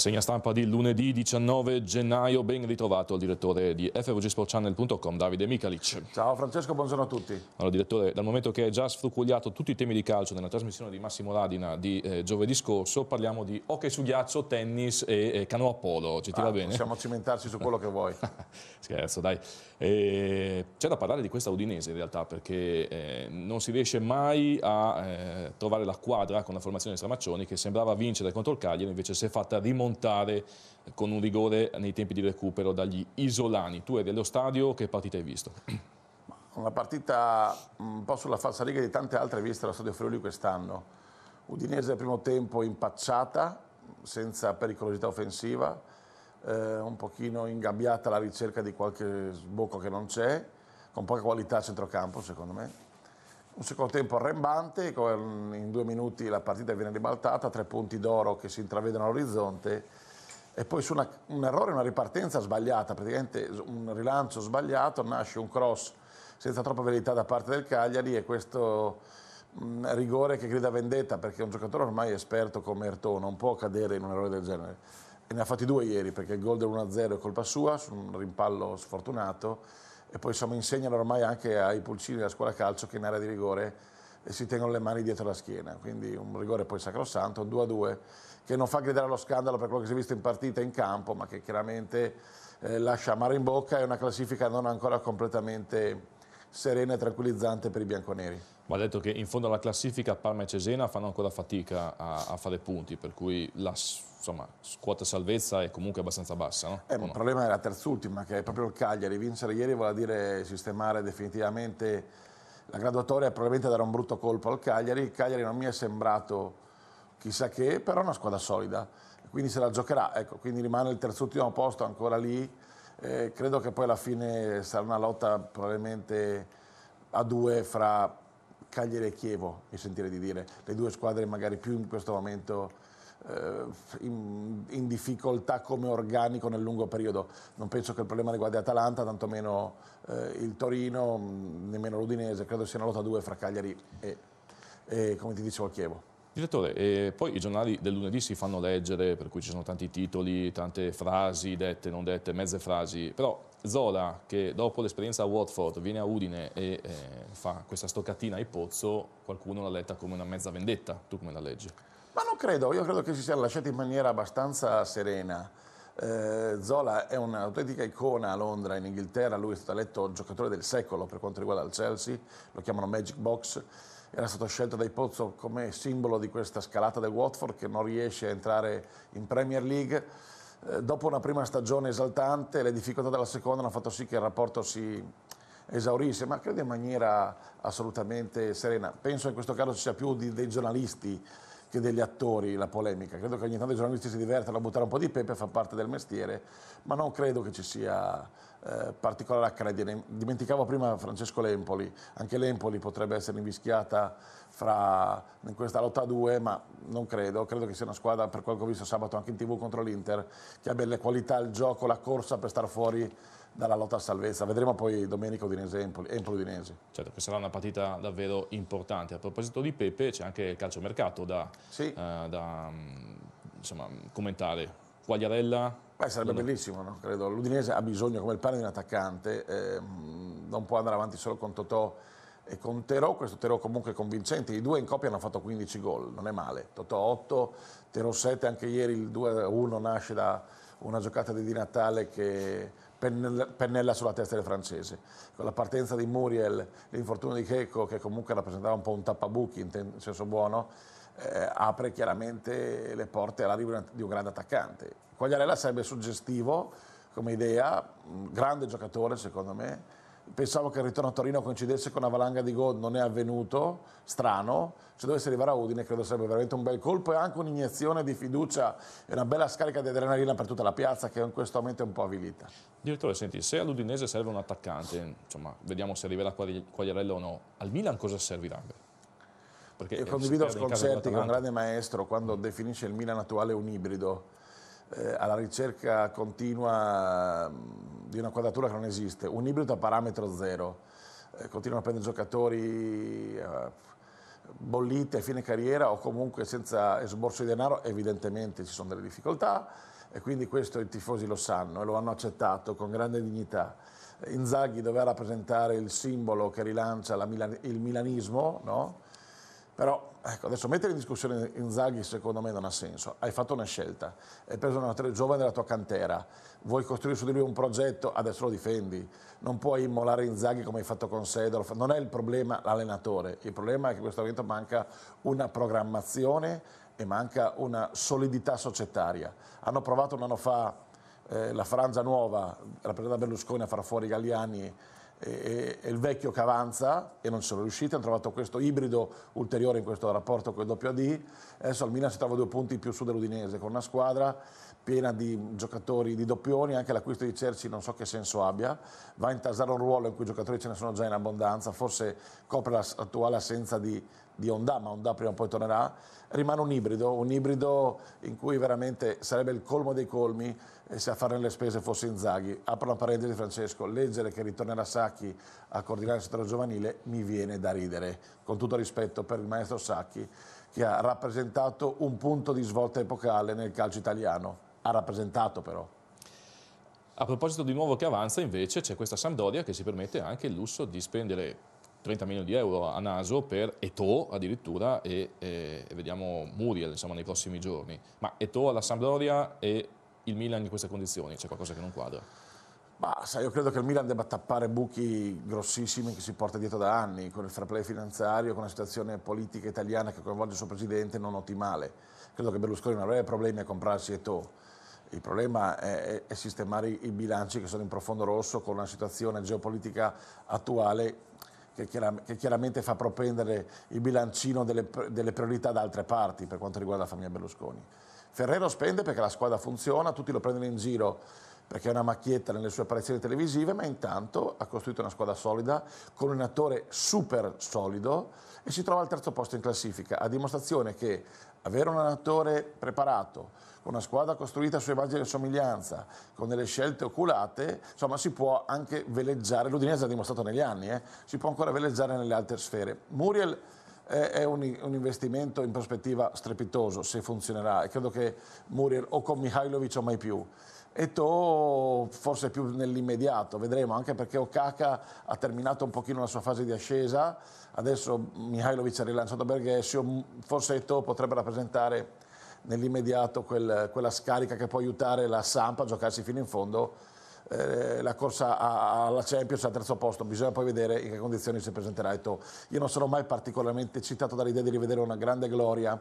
Rassegna stampa di lunedì 19 gennaio, ben ritrovato il direttore di frgsportchannel.com Davide Mikalic. Ciao Francesco, buongiorno a tutti. Allora direttore, dal momento che hai già sfrucugliato tutti i temi di calcio nella trasmissione di Massimo Ladina di eh, giovedì scorso, parliamo di hockey su ghiaccio, tennis e, e canoa polo, ci ti ah, va bene? Possiamo cimentarci su quello che vuoi. Scherzo, dai. C'è da parlare di questa Udinese in realtà, perché eh, non si riesce mai a eh, trovare la quadra con la formazione di Stramaccioni che sembrava vincere contro il Cagliari, invece si è fatta rimontare montare eh, con un rigore nei tempi di recupero dagli isolani. Tu eri allo stadio, che partita hai visto? Una partita mm, un po' sulla falsariga di tante altre viste allo Stadio Friuli quest'anno. Udinese al primo tempo impacciata, senza pericolosità offensiva, eh, un pochino ingabbiata alla ricerca di qualche sbocco che non c'è, con poca qualità a centrocampo secondo me un secondo tempo arrembante, in due minuti la partita viene ribaltata, tre punti d'oro che si intravedono all'orizzonte e poi su una, un errore, una ripartenza sbagliata, praticamente un rilancio sbagliato, nasce un cross senza troppa verità da parte del Cagliari e questo mh, mm, rigore che grida vendetta perché un giocatore ormai esperto come Ertò non può cadere in un errore del genere. E ne ha fatti due ieri perché il gol del 1-0 è colpa sua, su un rimpallo sfortunato e poi insomma insegnano ormai anche ai pulcini della scuola calcio che in area di rigore eh, si tengono le mani dietro la schiena, quindi un rigore poi sacrosanto, un 2-2 che non fa gridare allo scandalo per quello che si è visto in partita in campo, ma che chiaramente eh, lascia amaro in bocca e una classifica non ancora completamente serena e tranquillizzante per i bianconeri. Ma ha detto che in fondo alla classifica Parma e Cesena fanno ancora fatica a, a fare punti, per cui la insomma, squota salvezza è comunque abbastanza bassa. No? Eh, il no? problema è la terzultima, che è proprio il Cagliari. Vincere ieri vuol dire sistemare definitivamente la graduatoria, probabilmente dare un brutto colpo al Cagliari. Il Cagliari non mi è sembrato chissà che, però è una squadra solida, quindi se la giocherà. Ecco, quindi rimane il terzultimo posto ancora lì. Eh, credo che poi alla fine sarà una lotta probabilmente a due fra Cagliari e Chievo, mi sentire di dire, le due squadre magari più in questo momento eh, in, in, difficoltà come organico nel lungo periodo. Non penso che il problema riguardi Atalanta, tantomeno eh, il Torino, mm, nemmeno l'Udinese. Credo sia una lotta a due fra Cagliari e, e come ti dicevo, Chievo. Direttore, e poi i giornali del lunedì si fanno leggere, per cui ci sono tanti titoli, tante frasi dette, non dette, mezze frasi, però Zola che dopo l'esperienza a Watford viene a Udine e eh, fa questa stoccatina ai pozzo, qualcuno l'ha letta come una mezza vendetta, tu come la leggi? Ma non credo, io credo che si sia lasciato in maniera abbastanza serena. Eh, Zola è un'autentica icona a Londra, in Inghilterra, lui è stato eletto giocatore del secolo per quanto riguarda il Chelsea, lo chiamano Magic Box, era stato scelto dai Pozzo come simbolo di questa scalata del Watford che non riesce a entrare in Premier League. Eh, dopo una prima stagione esaltante, le difficoltà della seconda hanno fatto sì che il rapporto si esaurisse, ma credo in maniera assolutamente serena. Penso in questo caso ci sia più di, dei giornalisti che degli attori la polemica. Credo che ogni tanto i giornalisti si divertano a buttare un po' di pepe, fa parte del mestiere, ma non credo che ci sia eh, particolare accredine. Dimenticavo prima Francesco Lempoli, anche Lempoli potrebbe essere invischiata fra, in questa lotta a due, ma non credo. Credo che sia una squadra, per quello che ho visto sabato anche in tv contro l'Inter, che abbia le qualità, il gioco, la corsa per star fuori dalla lotta a salvezza. Vedremo poi Domenico Udinese-Empoli. Empoli-Udinese. Certo, che sarà una partita davvero importante. A proposito di Pepe, c'è anche il calciomercato da, sì. eh, da mm, insomma, commentare. Quagliarella... Beh, sarebbe non... bellissimo, no? credo. L'Udinese ha bisogno, come il pane di un attaccante, eh, non può andare avanti solo con Totò e con Terò, questo Terò comunque è convincente, i due in coppia hanno fatto 15 gol, non è male, Totò 8, Terò 7, anche ieri il 2-1 nasce da una giocata di Di Natale che pennella sulla testa dei francesi. Con la partenza di Muriel, l'infortunio di Checco, che comunque rappresentava un po' un tappabuchi in senso buono, eh, apre chiaramente le porte all'arrivo di un grande attaccante. Quagliarella sarebbe suggestivo come idea, un grande giocatore secondo me, pensavo che il ritorno a Torino coincidesse con una valanga di gol, non è avvenuto, strano, se dovesse arrivare a Udine credo sarebbe veramente un bel colpo e anche un'iniezione di fiducia e una bella scarica di adrenalina per tutta la piazza che in questo momento è un po' avvilita. Direttore, senti, se all'Udinese serve un attaccante, insomma, vediamo se arriverà Quagliarello o no, al Milan cosa servirà? Perché Io eh, condivido Sconcerti, che è un grande maestro, quando definisce il Milan attuale un ibrido eh, alla ricerca continua mm, di una quadratura che non esiste, un ibrido a parametro zero, eh, continuano a prendere giocatori eh, bolliti a fine carriera o comunque senza esborso di denaro, evidentemente ci sono delle difficoltà e quindi questo i tifosi lo sanno e lo hanno accettato con grande dignità. Inzaghi doveva rappresentare il simbolo che rilancia Milan il milanismo, no? però Ecco, adesso mettere in discussione Inzaghi secondo me non ha senso. Hai fatto una scelta, hai preso un allenatore giovane della tua cantera, vuoi costruire su di lui un progetto, adesso lo difendi. Non puoi immolare Inzaghi come hai fatto con Sedor. Non è il problema l'allenatore, il problema è che in questo momento manca una programmazione e manca una solidità societaria. Hanno provato un anno fa eh, la frangia Nuova, rappresentata da Berlusconi, a far fuori Galliani e, e il vecchio che avanza e non ci sono riusciti, hanno trovato questo ibrido ulteriore in questo rapporto con il doppio AD, adesso al Milan si trova due punti più su dell'Udinese con una squadra piena di giocatori di doppioni, anche l'acquisto di Cerci non so che senso abbia, va a intasare un ruolo in cui i giocatori ce ne sono già in abbondanza, forse copre l'attuale assenza di di Honda, ma Honda prima o poi tornerà, rimane un ibrido, un ibrido in cui veramente sarebbe il colmo dei colmi eh, se a fare le spese fosse Inzaghi. Apro la parentesi Francesco, leggere che ritornerà Sacchi a coordinare il settore giovanile mi viene da ridere, con tutto rispetto per il maestro Sacchi che ha rappresentato un punto di svolta epocale nel calcio italiano, ha rappresentato però. A proposito di nuovo che avanza invece c'è questa Sampdoria che si permette anche il lusso di spendere 30 milioni di euro a naso per Eto addirittura e, e, vediamo Muriel insomma, nei prossimi giorni. Ma Eto alla Sampdoria e il Milan in queste condizioni, c'è qualcosa che non quadra? Ma sai, io credo che il Milan debba tappare buchi grossissimi che si porta dietro da anni, con il fair play finanziario, con la situazione politica italiana che coinvolge il suo presidente non ottimale. Credo che Berlusconi non avrebbe problemi a comprarsi Eto. Il problema è, è, sistemare i bilanci che sono in profondo rosso con la situazione geopolitica attuale che, chiaramente fa propendere il bilancino delle, delle priorità da altre parti per quanto riguarda la famiglia Berlusconi. Ferrero spende perché la squadra funziona, tutti lo prendono in giro perché è una macchietta nelle sue apparizioni televisive, ma intanto ha costruito una squadra solida con un attore super solido e si trova al terzo posto in classifica, a dimostrazione che avere un attore preparato, con una squadra costruita su immagine e somiglianza, con delle scelte oculate, insomma si può anche veleggiare, l'Udinese ha dimostrato negli anni, eh, si può ancora veleggiare nelle altre sfere. Muriel eh, è un, un, investimento in prospettiva strepitoso se funzionerà e credo che Muriel o con Mihailovic o mai più e Eto forse più nell'immediato, vedremo, anche perché Okaka ha terminato un pochino la sua fase di ascesa, adesso Mihailovic ha rilanciato Berghesio, forse Eto potrebbe rappresentare nell'immediato quel, quella scarica che può aiutare la Sampa a giocarsi fino in fondo eh, la corsa alla Champions al terzo posto, bisogna poi vedere in che condizioni si presenterà Eto. Io non sarò mai particolarmente eccitato dall'idea di rivedere una grande gloria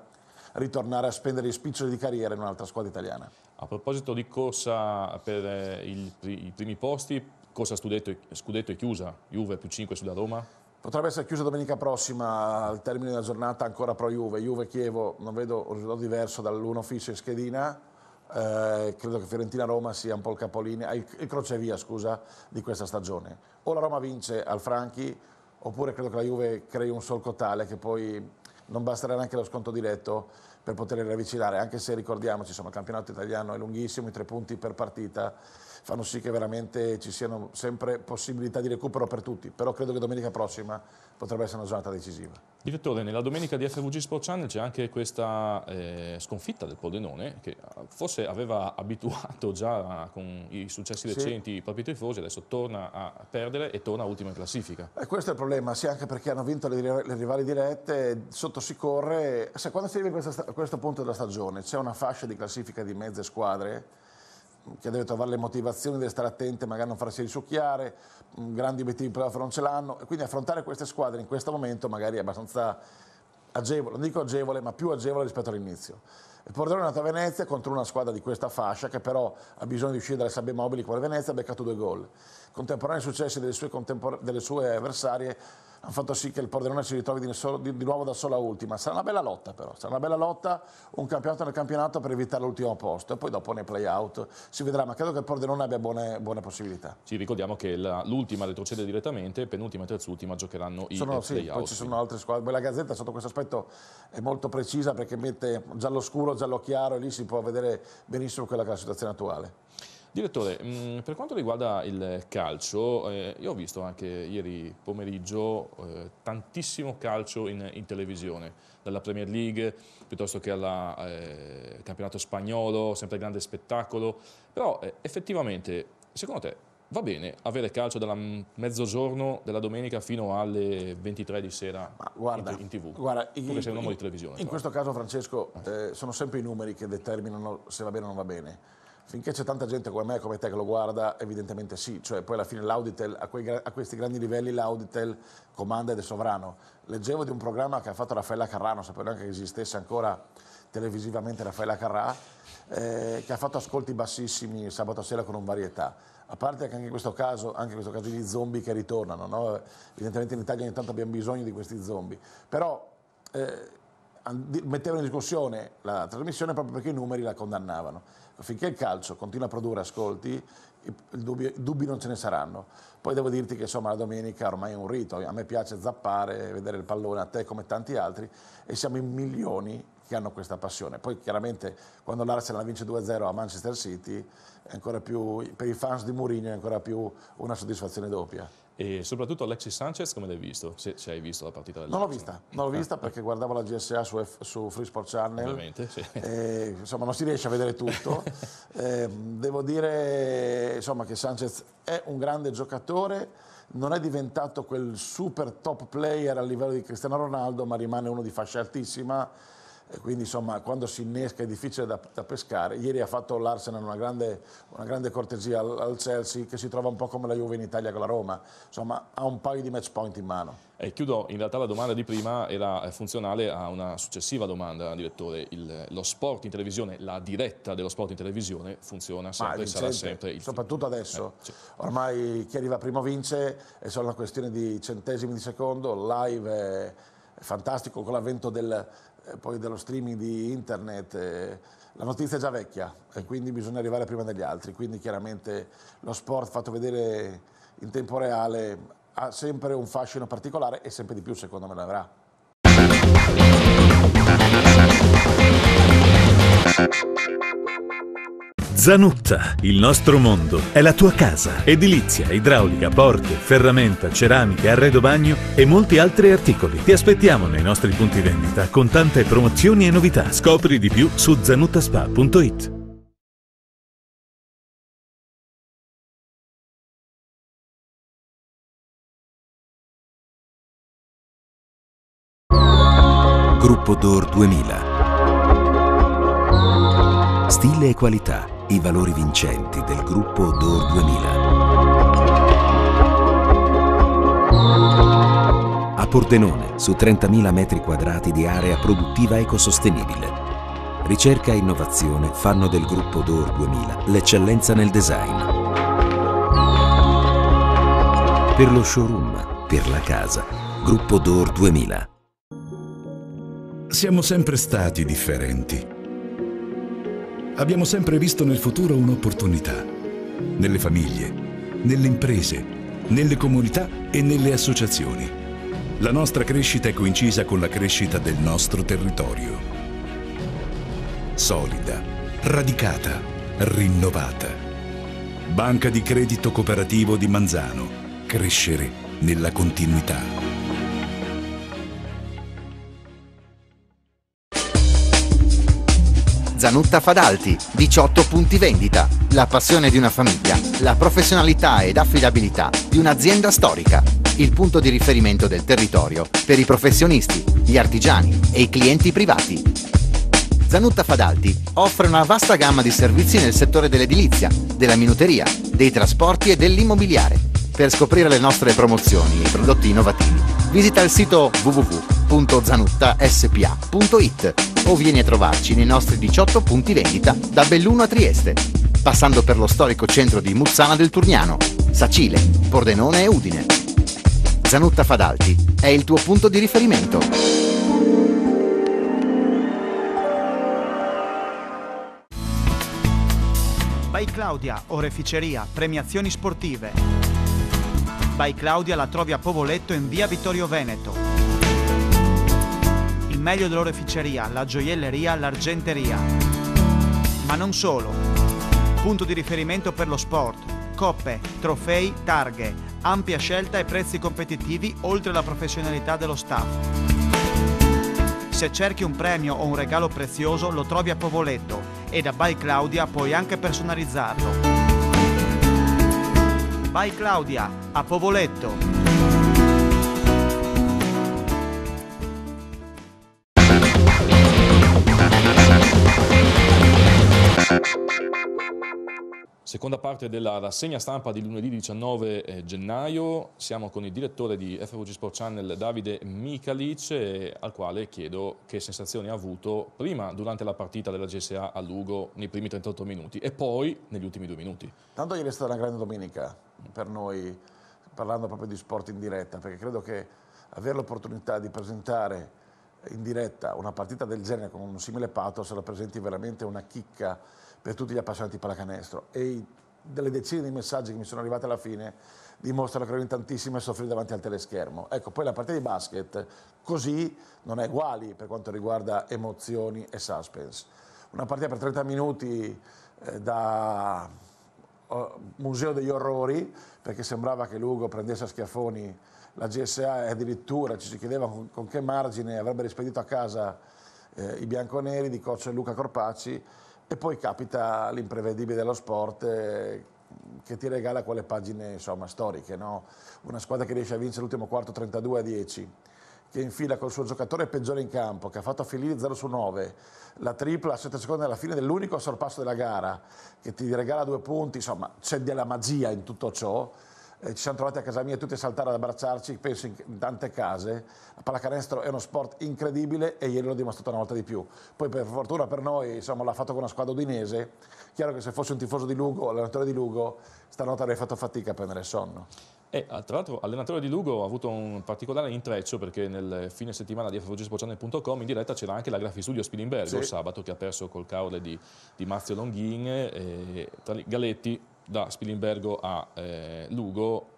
ritornare a spendere i spiccioli di carriera in un'altra squadra italiana. A proposito di corsa per eh, il, i primi posti, corsa scudetto, scudetto è chiusa, Juve più 5 sulla Roma? Potrebbe essere chiusa domenica prossima, al termine della giornata ancora pro Juve. Juve-Chievo non vedo un risultato diverso dall'uno fisso in schedina, eh, credo che Fiorentina-Roma sia un po' il capolinea, il, il crocevia scusa, di questa stagione. O la Roma vince al Franchi, oppure credo che la Juve crei un solco tale che poi non basterà neanche lo sconto diretto per poterli ravvicinare, anche se ricordiamoci, insomma, il campionato italiano è lunghissimo, i tre punti per partita fanno sì che veramente ci siano sempre possibilità di recupero per tutti, però credo che domenica prossima potrebbe essere una giornata decisiva. Direttore, nella domenica di FVG Sport Channel c'è anche questa eh, sconfitta del Pordenone, che eh, forse aveva abituato già con i successi recenti sì. i propri tifosi, adesso torna a perdere e torna ultima in classifica. E eh, questo è il problema, sì anche perché hanno vinto le, le rivali dirette, sotto si corre, se quando si arriva in questa, questo punto della stagione c'è una fascia di classifica di mezze squadre che deve trovare le motivazioni, deve stare attente, magari non farsi risucchiare, mm, grandi obiettivi in playoff non ce l'hanno, e quindi affrontare queste squadre in questo momento magari è abbastanza agevole, non dico agevole, ma più agevole rispetto all'inizio. Il Pordenone è andato a Venezia contro una squadra di questa fascia che però ha bisogno di uscire dalle sabbie mobili come Venezia, ha beccato due gol. Contemporanei successi delle sue, delle sue avversarie hanno fatto sì che il Pordenone si ritrovi di, solo, di, di nuovo da sola ultima. Sarà una bella lotta però, sarà una bella lotta, un campionato nel campionato per evitare l'ultimo posto e poi dopo nei play-out si vedrà, ma credo che il Pordenone abbia buone, buone possibilità. Ci ricordiamo che l'ultima retrocede direttamente, penultima e terzultima giocheranno i play-out. Poi ci sono altre squadre, la Gazzetta sotto questo aspetto è molto precisa perché mette giallo scuro, giallo chiaro e lì si può vedere benissimo quella che è la situazione attuale. Direttore, mm, per quanto riguarda il calcio, eh, io ho visto anche ieri pomeriggio eh, tantissimo calcio in, in, televisione, dalla Premier League piuttosto che al eh, campionato spagnolo, sempre grande spettacolo, però eh, effettivamente, secondo te, va bene avere calcio dalla mezzogiorno della domenica fino alle 23 di sera guarda, in, tv guarda, tu che sei un uomo di televisione in cioè. questo caso Francesco Eh, sono sempre i numeri che determinano se va bene o non va bene Finché c'è tanta gente come me e come te che lo guarda, evidentemente sì, cioè poi alla fine l'Auditel, a, quei, a questi grandi livelli l'Auditel comanda ed è sovrano. Leggevo di un programma che ha fatto Raffaella Carrà, non sapevo neanche che esistesse ancora televisivamente Raffaella Carrà, eh, che ha fatto ascolti bassissimi sabato sera con un varietà. A parte che anche in questo caso, anche in questo caso gli zombie che ritornano, no? evidentemente in Italia ogni tanto abbiamo bisogno di questi zombie, però eh, mettevano in discussione la trasmissione proprio perché i numeri la condannavano finché il calcio continua a produrre ascolti, dubbi, dubbi non ce ne saranno. Poi devo dirti che insomma la domenica ormai è un rito, a me piace zappare, vedere il pallone, a te come tanti altri, e siamo in milioni che hanno questa passione. Poi chiaramente quando l'Arsenal vince 2-0 a Manchester City, più, per i fans di Mourinho è ancora più una soddisfazione doppia. E soprattutto Alexis Sanchez, come l'hai visto? Se, se hai visto la partita del Non l'ho vista, non l'ho vista perché guardavo la GSA su, F, su, Free Sport Channel. Ovviamente, sì. E, insomma, non si riesce a vedere tutto. eh, devo dire insomma, che Sanchez è un grande giocatore non è diventato quel super top player a livello di Cristiano Ronaldo, ma rimane uno di fascia altissima quindi insomma quando si innesca è difficile da, da pescare. Ieri ha fatto l'Arsenal una grande, una grande cortesia al, al, Chelsea che si trova un po' come la Juve in Italia con la Roma, insomma ha un paio di match point in mano. E chiudo, in realtà la domanda di prima era eh, funzionale a una successiva domanda, direttore. Il, lo sport in televisione, la diretta dello sport in televisione funziona sempre, e sarà sempre il Soprattutto adesso, eh, sì. ormai chi arriva primo vince, è solo una questione di centesimi di secondo, live è fantastico con l'avvento del eh, poi dello streaming di internet, eh, la notizia è già vecchia e quindi bisogna arrivare prima degli altri, quindi chiaramente lo sport fatto vedere in tempo reale ha sempre un fascino particolare e sempre di più secondo me lo avrà. Zanutta, il nostro mondo è la tua casa. Edilizia, idraulica, porte, ferramenta, ceramiche, arredo bagno e molti altri articoli. Ti aspettiamo nei nostri punti vendita con tante promozioni e novità. Scopri di più su zanuttaspa.it. Gruppo Dor 2000. Stile e qualità i valori vincenti del gruppo Dor 2000. A Pordenone, su 30.000 metri quadrati di area produttiva ecosostenibile, ricerca e innovazione fanno del gruppo Dor 2000 l'eccellenza nel design. Per lo showroom, per la casa, gruppo Dor 2000. Siamo sempre stati differenti abbiamo sempre visto nel futuro un'opportunità. Nelle famiglie, nelle imprese, nelle comunità e nelle associazioni. La nostra crescita è coincisa con la crescita del nostro territorio. Solida, radicata, rinnovata. Banca di credito cooperativo di Manzano. Crescere nella continuità. Zanutta Fadalti, 18 punti vendita, la passione di una famiglia, la professionalità ed affidabilità di un'azienda storica, il punto di riferimento del territorio per i professionisti, gli artigiani e i clienti privati. Zanutta Fadalti offre una vasta gamma di servizi nel settore dell'edilizia, della minuteria, dei trasporti e dell'immobiliare. Per scoprire le nostre promozioni e prodotti innovativi, visita il sito www.zanuttaSPA.it o vieni a trovarci nei nostri 18 punti vendita da Belluno a Trieste, passando per lo storico centro di Muzzana del Turniano, Sacile, Pordenone e Udine. Zanutta Fadalti è il tuo punto di riferimento. By Claudia, oreficeria, premiazioni sportive. By Claudia la trovi a Povoletto in via Vittorio Veneto meglio dell'oreficeria, la gioielleria, l'argenteria. Ma non solo. Punto di riferimento per lo sport, coppe, trofei, targhe, ampia scelta e prezzi competitivi oltre alla professionalità dello staff. Se cerchi un premio o un regalo prezioso lo trovi a Povoletto e da By Claudia puoi anche personalizzarlo. By Claudia a Povoletto. Seconda parte della rassegna stampa di lunedì 19 eh, gennaio, siamo con il direttore di FVG Sport Channel Davide Michalic eh, al quale chiedo che sensazioni ha avuto prima durante la partita della GSA a Lugo nei primi 38 minuti e poi negli ultimi due minuti. Tanto ieri è stata una grande domenica per noi, parlando proprio di sport in diretta, perché credo che avere l'opportunità di presentare in diretta una partita del genere con un simile pathos rappresenti veramente una chicca per tutti gli appassionati di pallacanestro. E i, delle decine di messaggi che mi sono arrivati alla fine dimostrano che ero in tantissime a soffrire davanti al teleschermo. Ecco, poi la partita di basket così non è uguale per quanto riguarda emozioni e suspense. Una partita per 30 minuti eh, da oh, Museo degli Orrori, perché sembrava che Lugo prendesse a schiaffoni la GSA e addirittura ci si chiedeva con, con che margine avrebbe rispedito a casa eh, i bianconeri di Coccio e Luca Corpacci e poi capita l'imprevedibile dello sport eh, che ti regala quelle pagine insomma, storiche. No? Una squadra che riesce a vincere l'ultimo quarto 32 a 10, che infila col suo giocatore peggiore in campo, che ha fatto a Filini 0 su 9, la tripla a 7 secondi alla fine dell'unico sorpasso della gara, che ti regala due punti, insomma c'è della magia in tutto ciò eh, ci siamo trovati a casa mia tutti a saltare ad abbracciarci, penso in, in tante case. La pallacanestro è uno sport incredibile e ieri l'ho dimostrato una volta di più. Poi per fortuna per noi insomma, l'ha fatto con una squadra udinese, chiaro che se fosse un tifoso di Lugo, allenatore di Lugo, stanotte avrei fatto fatica a prendere sonno. E ah, tra l'altro allenatore di Lugo ha avuto un particolare intreccio perché nel fine settimana di fvgspociane.com in diretta c'era anche la Grafi Studio Spilimbergo sì. sabato che ha perso col caule di, di Mazio Longhin e tra Galetti da Spilimbergo a eh, Lugo.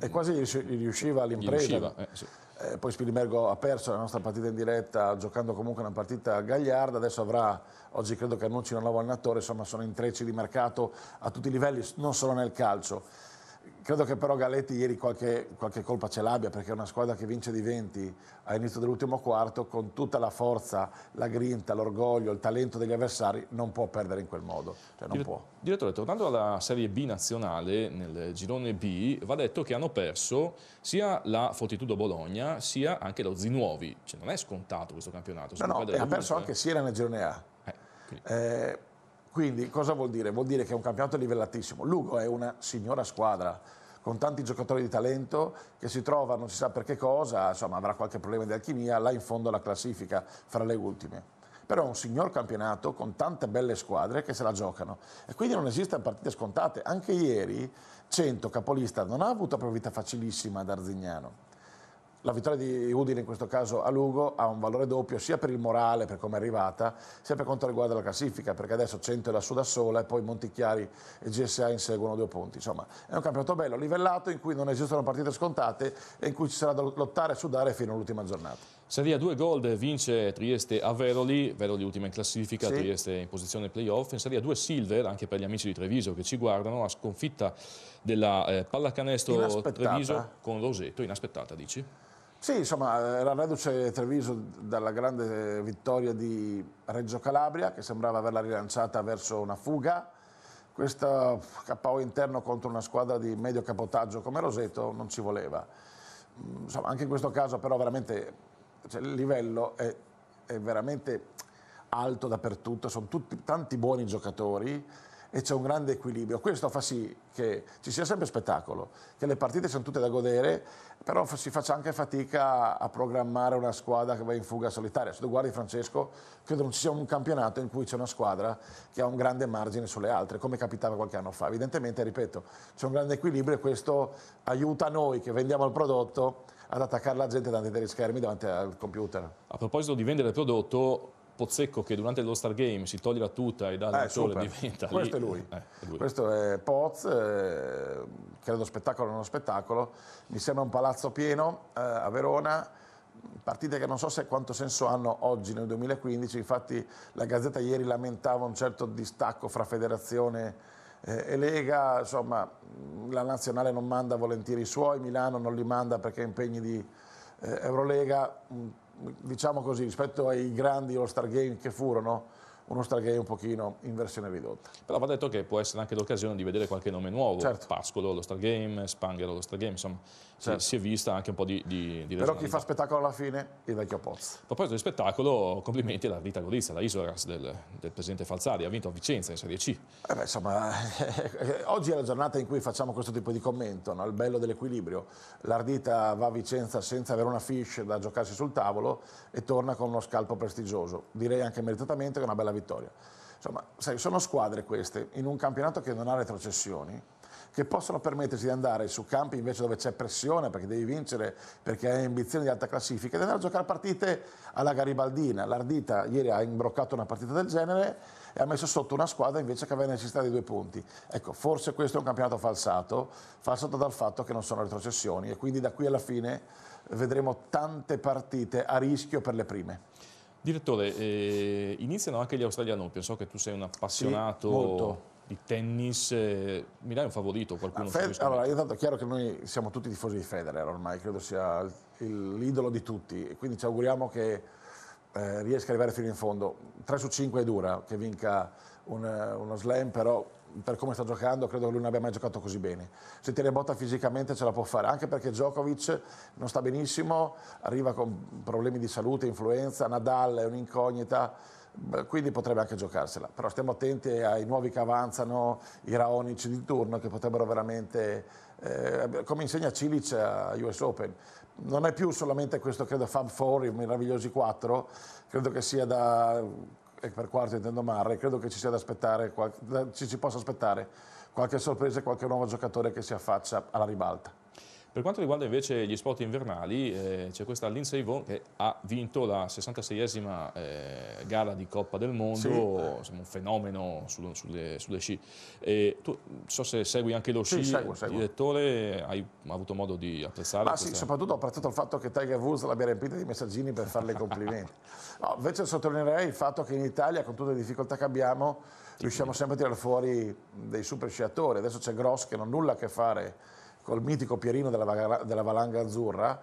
E quasi riusciva all'impresa. Eh, sì. Eh, poi Spilimbergo ha perso la nostra partita in diretta giocando comunque una partita gagliarda, adesso avrà, oggi credo che annunci un nuovo allenatore, insomma sono intrecci di mercato a tutti i livelli, non solo nel calcio. Credo che però Galetti ieri qualche, qualche colpa ce l'abbia perché è una squadra che vince di 20 all'inizio dell'ultimo quarto con tutta la forza, la grinta, l'orgoglio, il talento degli avversari non può perdere in quel modo, cioè non Dire può. Direttore, tornando alla Serie B nazionale, nel girone B, va detto che hanno perso sia la Fortitudo Bologna sia anche lo Zinuovi, cioè non è scontato questo campionato. No, no, ha perso eh. anche Siena nel girone A. Eh, quindi cosa vuol dire? Vuol dire che è un campionato livellatissimo. Lugo è una signora squadra con tanti giocatori di talento che si trova, non si sa per che cosa, insomma avrà qualche problema di alchimia, là in fondo alla classifica, fra le ultime però è un signor campionato con tante belle squadre che se la giocano e quindi non esistono partite scontate. Anche ieri Cento, capolista, non ha avuto una partita facilissima ad Arzignano. La vittoria di Udine in questo caso a Lugo ha un valore doppio sia per il morale, per come è arrivata, sia per quanto riguarda la classifica, perché adesso 100 è lassù da sola e poi Montichiari e GSA inseguono due punti. Insomma, è un campionato bello, livellato, in cui non esistono partite scontate e in cui ci sarà da lottare e sudare fino all'ultima giornata. Serie A 2 gol vince Trieste a Veroli, Veroli ultima in classifica, sì. Trieste in posizione playoff. In Serie A 2 Silver, anche per gli amici di Treviso che ci guardano, a sconfitta della eh, pallacanestro Treviso con Roseto, inaspettata dici? Sì, insomma, era reduce Treviso dalla grande vittoria di Reggio Calabria, che sembrava averla rilanciata verso una fuga. Questo KO interno contro una squadra di medio capotaggio come Roseto non ci voleva. Mm, insomma, anche in questo caso però veramente cioè, il livello è, è veramente alto dappertutto, sono tutti, tanti buoni giocatori e c'è un grande equilibrio. Questo fa sì che ci sia sempre spettacolo, che le partite sono tutte da godere, però si faccia anche fatica a programmare una squadra che va in fuga solitaria. Se tu guardi Francesco, credo non ci sia un campionato in cui c'è una squadra che ha un grande margine sulle altre, come capitava qualche anno fa. Evidentemente, ripeto, c'è un grande equilibrio e questo aiuta noi che vendiamo il prodotto ad attaccare la gente davanti agli schermi, davanti al computer. A proposito di vendere il prodotto, Pozzecco che durante lo Star Game si toglie la tuta e dà il sole eh, e diventa questo lì. è lui. Eh, lui questo è Poz eh, credo spettacolo non spettacolo mi sembra un palazzo pieno eh, a Verona partite che non so se quanto senso hanno oggi nel 2015 infatti la Gazzetta ieri lamentava un certo distacco fra federazione eh, e Lega insomma la nazionale non manda volentieri i suoi Milano non li manda perché ha impegni di eh, Eurolega mm, diciamo così, rispetto ai grandi All-Star Game che furono, uno Stargate un pochino in versione ridotta. Però va detto che può essere anche l'occasione di vedere qualche nome nuovo, certo. Pascolo allo Stargame, Spanger allo Stargame, insomma certo. si, è vista anche un po' di, di, di Però chi fa spettacolo alla fine? Il vecchio Pozzo. A proposito di spettacolo, complimenti alla Rita Gorizia, la Isoras del, del, presidente Falzari, ha vinto a Vicenza in Serie C. Eh beh, insomma, oggi è la giornata in cui facciamo questo tipo di commento, no? il bello dell'equilibrio. L'Ardita va a Vicenza senza avere una fish da giocarsi sul tavolo e torna con uno scalpo prestigioso. Direi anche meritatamente che è una bella vittoria. Insomma, sai, sono squadre queste, in un campionato che non ha retrocessioni, che possono permettersi di andare su campi invece dove c'è pressione perché devi vincere, perché hai ambizioni di alta classifica, di andare a giocare partite alla Garibaldina. L'Ardita ieri ha imbroccato una partita del genere e ha messo sotto una squadra invece che aveva necessità di due punti. Ecco, forse questo è un campionato falsato, falsato dal fatto che non sono retrocessioni e quindi da qui alla fine vedremo tante partite a rischio per le prime. Direttore, eh, iniziano anche gli australiani Open, so che tu sei un appassionato... Sì, molto di tennis, eh, mi dai un favorito? Qualcuno ah, Fed- allora, intanto è chiaro che noi siamo tutti tifosi di Federer ormai, credo sia il, l'idolo di tutti, e quindi ci auguriamo che eh, riesca a arrivare fino in fondo. 3 su 5 è dura, che vinca un, eh, uno slam, però per come sta giocando credo che lui non abbia mai giocato così bene. Se tiene botta fisicamente ce la può fare, anche perché Djokovic non sta benissimo, arriva con problemi di salute, influenza, Nadal è un'incognita quindi potrebbe anche giocarsela. Però stiamo attenti ai nuovi che avanzano, i Raonic di turno che potrebbero veramente, eh, come insegna Cilic a US Open, non è più solamente questo credo Fab Four, i meravigliosi 4 credo che sia da, e per quarto intendo Marre, credo che ci sia da aspettare, ci si possa aspettare qualche sorpresa e qualche nuovo giocatore che si affaccia alla ribalta. Per quanto riguarda invece gli sport invernali, eh, c'è questa Lindsay Vaughan che ha vinto la 66esima eh, gara di Coppa del Mondo, sì. un fenomeno su, sulle, sulle, sci. E tu, so se segui anche lo sci, sì, seguo, seguo. direttore, hai avuto modo di apprezzare? Ma questa... sì, soprattutto ho apprezzato il fatto che Tiger Woods l'abbia riempita di messaggini per farle complimenti. No, invece sottolineerei il fatto che in Italia, con tutte le difficoltà che abbiamo, riusciamo sempre a tirare fuori dei super sciatori. Adesso c'è Gross che non ha nulla a che fare col mitico Pierino della, della Valanga Azzurra,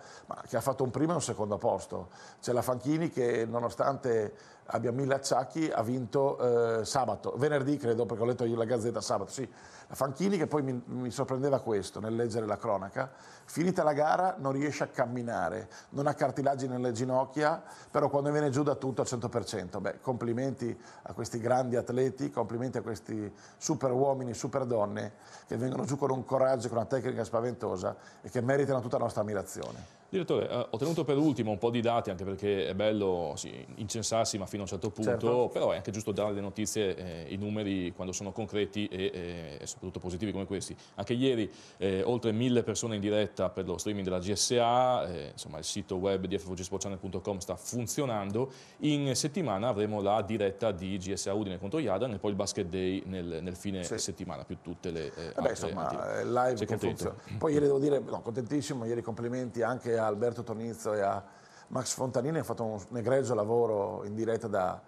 che ha fatto un primo e un secondo posto. C'è la Fanchini che nonostante abbia mille acciacchi, ha vinto eh, sabato, venerdì credo, perché ho letto io la Gazzetta sabato, sì, la Fanchini che poi mi, mi, sorprendeva questo nel leggere la cronaca, finita la gara non riesce a camminare, non ha cartilagine nelle ginocchia, però quando viene giù da tutto al 100%, beh, complimenti a questi grandi atleti, complimenti a questi super uomini, super donne che vengono giù con un coraggio, con una tecnica spaventosa e che meritano tutta la nostra ammirazione. Direttore, eh, ho tenuto per ultimo un po' di dati, anche perché è bello sì, incensarsi, ma fino a un certo punto, certo. però è anche giusto dare le notizie, eh, i numeri quando sono concreti e, eh, e, soprattutto positivi come questi. Anche ieri eh, oltre mille persone in diretta per lo streaming della GSA, eh, insomma il sito web di fvgsportchannel.com sta funzionando, in settimana avremo la diretta di GSA Udine contro Iadan e poi il Basket Day nel, nel fine sì. settimana, più tutte le Vabbè, altre. Vabbè, insomma, live che contento? funziona. Poi ieri devo dire, no, contentissimo, ieri complimenti anche a a Alberto Tonizzo e a Max Fontanini hanno fatto un, un egregio lavoro in diretta da,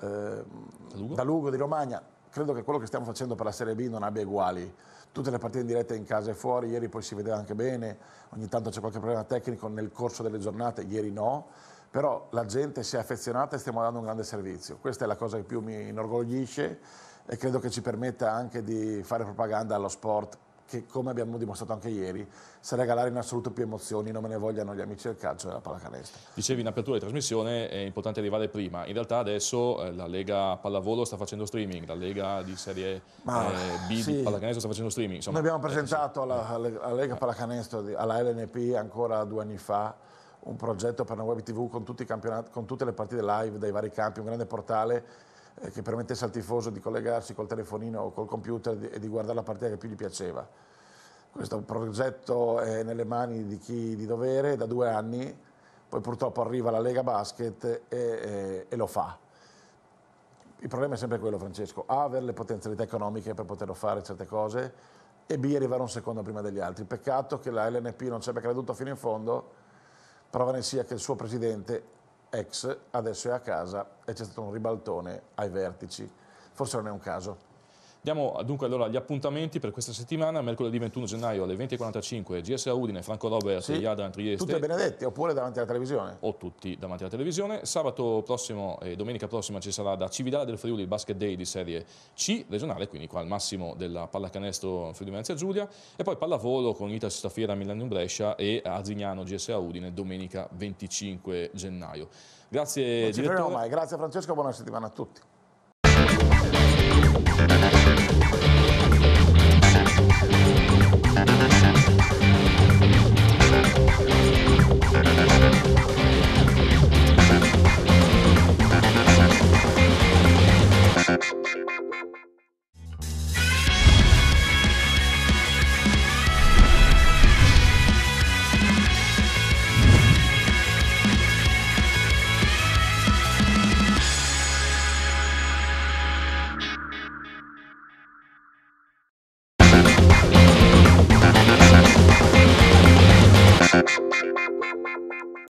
eh, Lugo? da Lugo di Romagna. Credo che quello che stiamo facendo per la Serie B non abbia uguali. Tutte le partite in diretta in casa e fuori, ieri poi si vedeva anche bene, ogni tanto c'è qualche problema tecnico nel corso delle giornate, ieri no però la gente si è affezionata e stiamo dando un grande servizio. Questa è la cosa che più mi inorgoglisce e credo che ci permetta anche di fare propaganda allo sport che come abbiamo dimostrato anche ieri, sa regalare in assoluto più emozioni, non me ne vogliano gli amici del calcio e della pallacanestro. Dicevi in apertura di trasmissione è importante arrivare prima, in realtà adesso eh, la Lega Pallavolo sta facendo streaming, la Lega di Serie Ma, eh, B sì. di pallacanestro sta facendo streaming. Insomma, Noi abbiamo eh, presentato eh, alla, alla, Lega Pallacanestro, alla LNP ancora due anni fa, un progetto per una web tv con, con tutte le partite live dai vari campi, un grande portale eh, che permettesse al tifoso di collegarsi col telefonino o col computer e di guardare la partita che più gli piaceva. Questo progetto è nelle mani di chi di dovere da due anni, poi purtroppo arriva la Lega Basket e, e, e lo fa. Il problema è sempre quello, Francesco, A, avere le potenzialità economiche per poterlo fare certe cose e B, arrivare un secondo prima degli altri. Peccato che la LNP non ci abbia creduto fino in fondo, prova ne sia che il suo presidente ex, adesso è a casa e c'è stato un ribaltone ai vertici. Forse non è un caso. Diamo dunque allora gli appuntamenti per questa settimana, mercoledì 21 gennaio alle 20.45, GSA Udine, Franco Robert sì. e Trieste. Tutti benedetti, oppure davanti alla televisione. O tutti davanti alla televisione. Sabato prossimo e domenica prossima ci sarà da Cividale del Friuli il Basket Day di Serie C regionale, quindi qua al massimo della pallacanestro Friuli Venezia Giulia. E poi pallavolo con Ita Stafiera Milano Brescia e Arzignano GSA Udine domenica 25 gennaio. Grazie, non ci mai, grazie Francesco, buona settimana a tutti. you